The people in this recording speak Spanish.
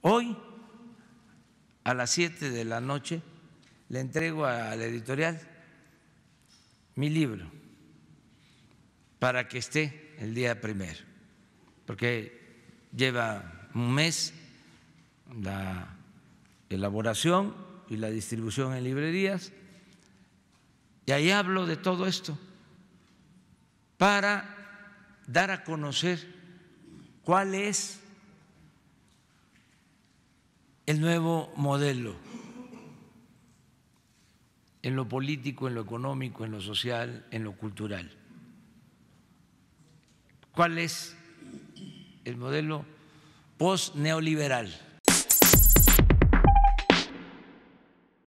Hoy, a las 7 de la noche, le entrego a la editorial mi libro para que esté el día primero, porque lleva un mes la elaboración y la distribución en librerías, y ahí hablo de todo esto para dar a conocer cuál es el nuevo modelo en lo político, en lo económico, en lo social, en lo cultural. ¿Cuál es el modelo post-neoliberal?